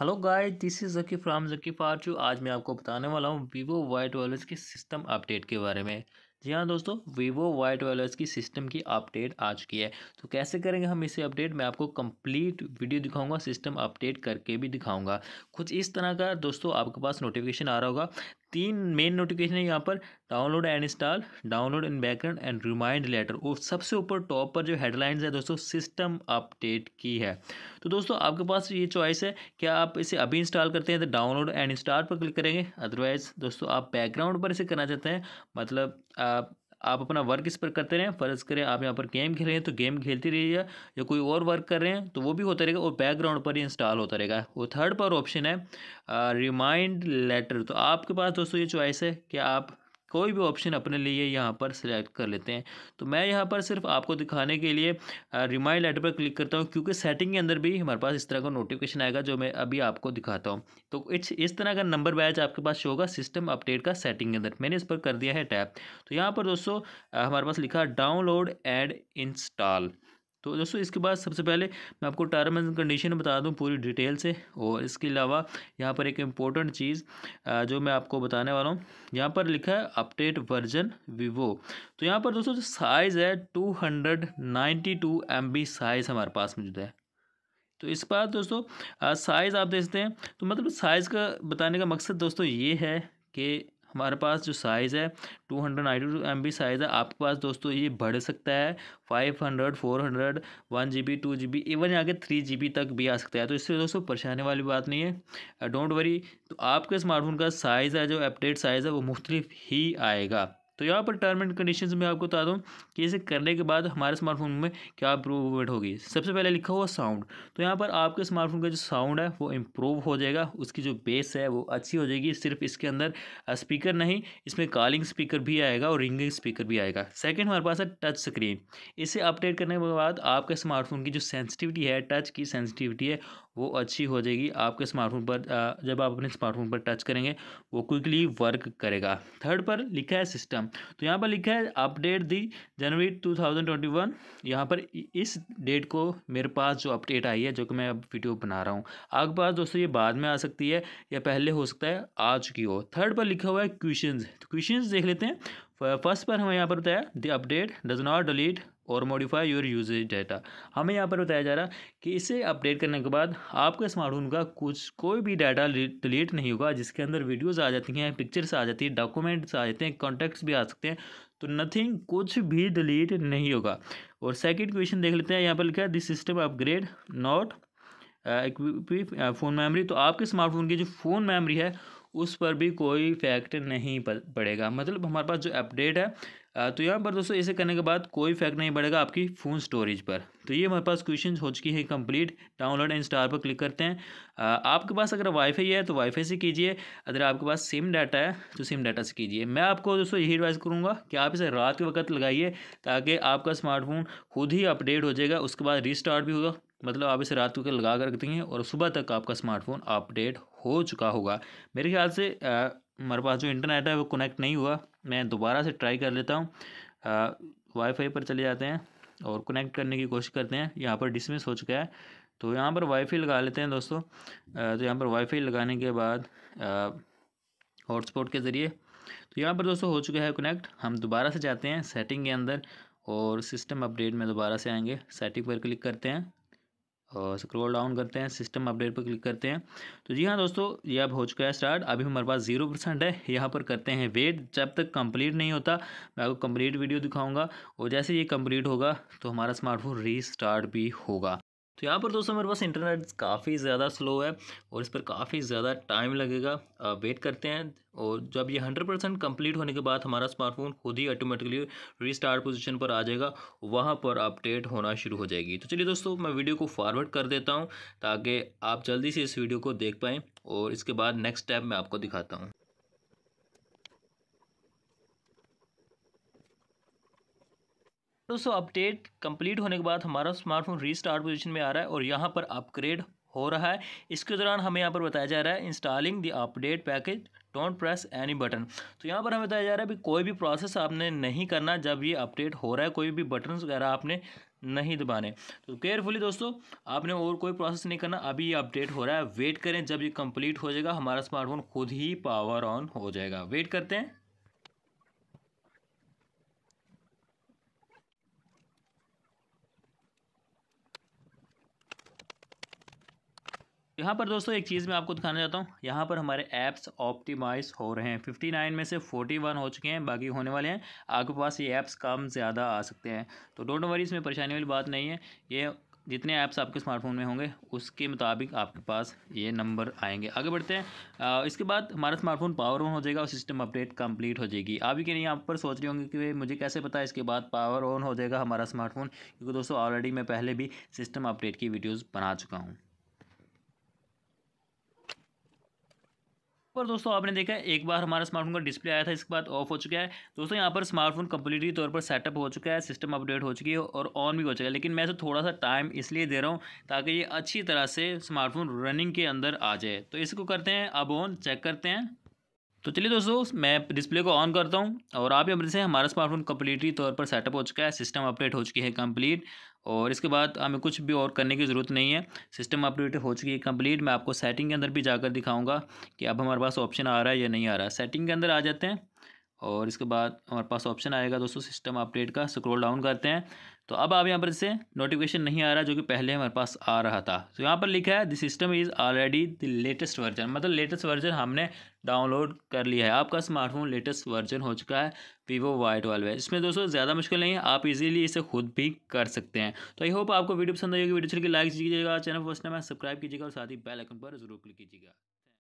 hello guys this is जकी from जकी फार्चू आज मैं आपको बताने वाला हूँ वीवो वाई ट्वेल्व की सिस्टम अपडेट के बारे में जी हाँ दोस्तों वीवो वाई ट्वेल्व की सिस्टम की अपडेट आ चुकी है तो कैसे करेंगे हम इसे अपडेट मैं आपको कंप्लीट वीडियो दिखाऊंगा सिस्टम अपडेट करके भी दिखाऊंगा कुछ इस तरह का दोस्तों आपके पास नोटिफिकेशन आ रहा होगा तीन मेन नोटिफिकेशन है यहाँ पर download and install download in background and remind later और सबसे ऊपर टॉप पर जो हेडलाइंस है दोस्तों सिस्टम अपडेट की है तो दोस्तों आपके पास ये चॉइस है क्या आप इसे अभी इंस्टॉल करते हैं तो डाउनलोड एंड इंस्टॉल पर क्लिक करेंगे अदरवाइज़ दोस्तों आप बैकग्राउंड पर इसे करना चाहते हैं मतलब आप आप अपना वर्क इस पर करते रहें फ़र्ज करें आप यहाँ पर गेम खेल रहे हैं तो गेम खेलते रहिए या कोई और वर्क कर रहे हैं तो वो भी होता रहेगा और बैकग्राउंड पर ही इंस्टॉल होता रहेगा वो थर्ड पर ऑप्शन है रिमाइंड लेटर तो आपके पास दोस्तों ये चॉइस है कि आप कोई भी ऑप्शन अपने लिए यहाँ पर सिलेक्ट कर लेते हैं तो मैं यहाँ पर सिर्फ आपको दिखाने के लिए रिमाइंड लेटर पर क्लिक करता हूँ क्योंकि सेटिंग के अंदर भी हमारे पास इस तरह का नोटिफिकेशन आएगा जो मैं अभी आपको दिखाता हूँ तो इस इस तरह का नंबर बैच आपके पास शो होगा सिस्टम अपडेट का सेटिंग के अंदर मैंने इस पर कर दिया है टैप तो यहाँ पर दोस्तों हमारे पास लिखा डाउनलोड एंड इंस्टॉल तो दोस्तों इसके बाद सबसे पहले मैं आपको टर्म एंड कंडीशन बता दूं पूरी डिटेल से और इसके अलावा यहाँ पर एक इम्पोर्टेंट चीज़ जो मैं आपको बताने वाला हूँ यहाँ पर लिखा है अपडेट वर्जन वीवो तो यहाँ पर दोस्तों साइज़ है two hundred ninety two MB size साइज़ हमारे पास मौजूद है तो इस बात दोस्तों साइज़ आप देखते हैं तो मतलब साइज़ का बताने का मकसद दोस्तों ये है कि हमारे पास जो साइज़ है two hundred ninety two MB size साइज़ है आपके पास दोस्तों ये बढ़ सकता है five hundred four hundred one GB two टू जी बी इवन आगे थ्री जी बी तक भी आ सकता है तो इससे दोस्तों परेशानी वाली बात नहीं है डोंट uh, वरी तो आपके स्मार्टफोन का साइज़ है जो अपडेट साइज़ है वो मुख्तलिफ ही आएगा तो यहाँ पर टर्म एंड कंडीशन में आपको बता दूँ कि इसे करने के बाद हमारे स्मार्टफोन में क्या इम्प्रूवमेंट होगी सबसे पहले लिखा हुआ साउंड तो यहाँ पर आपके स्मार्टफोन का जो साउंड है वो इम्प्रूव हो जाएगा उसकी जो बेस है वो अच्छी हो जाएगी सिर्फ इसके अंदर स्पीकर नहीं इसमें कॉलिंग स्पीकर भी आएगा और रिंगिंग स्पीकर भी आएगा सेकेंड हमारे पास है टच स्क्रीन इसे अपडेट करने के बाद आपके स्मार्टफोन की जो सेंसिटिविटी है टच की सेंसिटिविटी है वो अच्छी हो जाएगी आपके स्मार्टफोन पर जब आप अपने स्मार्टफोन पर टच करेंगे वो क्विकली वर्क करेगा थर्ड पर लिखा है सिस्टम तो यहाँ पर लिखा है update the January two thousand twenty one यहाँ पर इस डेट को मेरे पास जो अपडेट आई है जो कि मैं अब वीडियो बना रहा हूँ आपके पास दोस्तों ये बाद में आ सकती है या पहले हो सकता है आ चुकी हो थर्ड पर लिखा हुआ है क्वेश्चन तो क्वेश्चन देख लेते हैं फर्स्ट पर हमें यहाँ पर बताया the update does not delete और मॉडिफाई योर यूजेज डाटा हमें यहाँ पर बताया जा रहा कि इसे अपडेट करने के बाद आपके स्मार्टफोन का कुछ कोई भी डाटा डिलीट नहीं होगा जिसके अंदर वीडियोस आ जाती हैं पिक्चर्स आ जाती है डॉक्यूमेंट्स आ जाते हैं कॉन्टैक्ट्स भी आ सकते हैं तो नथिंग कुछ भी डिलीट नहीं होगा और सेकेंड क्वेश्चन देख लेते हैं यहाँ पर लिखा है this system upgrade not phone memory तो आपके स्मार्टफोन की जो फ़ोन मेमोरी है उस पर भी कोई इफेक्ट नहीं पड़ेगा मतलब हमारे पास जो अपडेट है तो यहाँ पर दोस्तों ऐसे करने के बाद कोई फैक्ट नहीं पड़ेगा आपकी फ़ोन स्टोरेज पर तो ये हमारे पास क्वेश्चन हो चुकी है कंप्लीट डाउनलोड एंड स्टार पर क्लिक करते हैं आपके पास अगर वाईफाई है तो वाईफाई से कीजिए अगर आपके पास सिम डाटा है तो सिम डाटा से कीजिए मैं आपको दोस्तों यही एडवाइस करूँगा कि आप इसे रात के वक्त लगाइए ताकि आपका स्मार्टफोन खुद ही अपडेट हो जाएगा उसके बाद रिस्टार्ट भी होगा मतलब आप इसे रात को लगा कर रख देंगे और सुबह तक आपका स्मार्टफोन अपडेट हो चुका होगा मेरे ख्याल से हमारे पास जो इंटरनेट है वो कनेक्ट नहीं हुआ मैं दोबारा से ट्राई कर लेता हूँ वाईफाई पर चले जाते हैं और कनेक्ट करने की कोशिश करते हैं यहाँ पर डिसमिस हो चुका है तो यहाँ पर वाईफाई लगा लेते हैं दोस्तों आ, तो यहाँ पर वाईफाई लगाने के बाद हॉटस्पॉट के ज़रिए तो यहाँ पर दोस्तों हो चुका है कनेक्ट हम दोबारा से जाते हैं सेटिंग के अंदर और सिस्टम अपडेट में दोबारा से आएंगे सेटिंग पर क्लिक करते हैं स्क्रॉल डाउन करते हैं सिस्टम अपडेट पर क्लिक करते हैं तो जी हाँ दोस्तों ये अब हो चुका है स्टार्ट अभी हमारे पास जीरो परसेंट है यहाँ पर करते हैं वेट जब तक कंप्लीट नहीं होता मैं आपको कंप्लीट वीडियो दिखाऊंगा और जैसे ये कंप्लीट होगा तो हमारा स्मार्टफोन रीस्टार्ट भी होगा तो यहाँ पर दोस्तों मेरे पास इंटरनेट काफ़ी ज़्यादा स्लो है और इस पर काफ़ी ज़्यादा टाइम लगेगा वेट करते हैं और जब ये हंड्रेड परसेंट कम्प्लीट होने के बाद हमारा स्मार्टफोन खुद ही ऑटोमेटिकली रीस्टार्ट पोजीशन पर आ जाएगा वहाँ पर अपडेट होना शुरू हो जाएगी तो चलिए दोस्तों मैं वीडियो को फॉरवर्ड कर देता हूँ ताकि आप जल्दी से इस वीडियो को देख पाएँ और इसके बाद नेक्स्ट स्टेप मैं आपको दिखाता हूँ दोस्तों अपडेट कंप्लीट होने के बाद हमारा स्मार्टफोन रीस्टार्ट पोजीशन में आ रहा है और यहाँ पर अपग्रेड हो रहा है इसके दौरान हमें यहाँ पर बताया जा रहा है installing the update package don't press any button तो यहाँ पर हमें बताया जा रहा है कि कोई भी प्रोसेस आपने नहीं करना जब ये अपडेट हो रहा है कोई भी बटन वगैरह आपने नहीं दबाने तो केयरफुली दोस्तों आपने और कोई प्रोसेस नहीं करना अभी ये अपडेट हो रहा है वेट करें जब ये कंप्लीट हो जाएगा हमारा स्मार्टफोन खुद ही पावर ऑन हो जाएगा वेट करते हैं यहाँ पर दोस्तों एक चीज़ मैं आपको दिखाना चाहता हूँ यहाँ पर हमारे ऐप्स ऑप्टिमाइज हो रहे हैं फिफ्टी नाइन में से वन हो चुके हैं बाकी होने वाले हैं आपके पास ये ऐप्स कम ज़्यादा आ सकते हैं तो डोंट वरी इसमें परेशानी वाली बात नहीं है ये जितने ऐप्स आपके स्मार्टफोन में होंगे उसके मुताबिक आपके पास ये नंबर आएंगे आगे बढ़ते हैं आ, इसके बाद हमारा स्मार्टफोन पावर ऑन हो जाएगा और सिस्टम अपडेट कंप्लीट हो जाएगी आप के कहीं यहाँ पर सोच रहे होंगे कि मुझे कैसे पता है इसके बाद पावर ऑन हो जाएगा हमारा स्मार्टफोन क्योंकि दोस्तों ऑलरेडी मैं पहले भी सिस्टम अपडेट की वीडियोज़ बना चुका हूँ पर दोस्तों आपने देखा एक बार हमारा स्मार्टफोन का डिस्प्ले आया था इसके बाद ऑफ हो चुका है दोस्तों यहाँ पर स्मार्टफोन कम्प्लीटली तौर पर सेटअप हो चुका है सिस्टम अपडेट हो चुकी है और ऑन भी हो चुका है लेकिन मैं तो थोड़ा सा टाइम इसलिए दे रहा हूँ ताकि ये अच्छी तरह से स्मार्टफोन रनिंग के अंदर आ जाए तो इसको करते हैं अब ऑन चेक करते हैं तो चलिए दोस्तों मैं डिस्प्ले को ऑन करता हूँ और आप यहाँ से हमारा स्मार्टफोन कम्प्लीटली तौर पर सेटअप हो चुका है सिस्टम अपडेट हो चुकी है कंप्लीट और इसके बाद हमें कुछ भी और करने की ज़रूरत नहीं है सिस्टम अपडेट हो चुकी है कंप्लीट मैं आपको सेटिंग के अंदर भी जाकर दिखाऊंगा कि अब हमारे पास ऑप्शन आ रहा है या नहीं आ रहा सेटिंग के अंदर आ जाते हैं और इसके बाद हमारे पास ऑप्शन आएगा दोस्तों सिस्टम अपडेट का स्क्रॉल डाउन करते हैं तो अब आप यहाँ पर जैसे नोटिफिकेशन नहीं आ रहा जो कि पहले हमारे पास आ रहा था तो यहाँ पर लिखा है the system is already the latest version मतलब लेटेस्ट वर्जन हमने डाउनलोड कर लिया है आपका स्मार्टफोन लेटेस्ट वर्जन हो चुका है वीवो वाई ट्वेल्व है इसमें दोस्तों ज़्यादा मुश्किल नहीं है आप इजीली इसे खुद भी कर सकते हैं तो आई होप आपको वीडियो पसंद आएगी होगी वीडियो चलिए लाइक कीजिएगा चैनल फर्स्ट टाइम सब्सक्राइब कीजिएगा और साथ ही बेल आइकन पर जरूर क्लिक कीजिएगा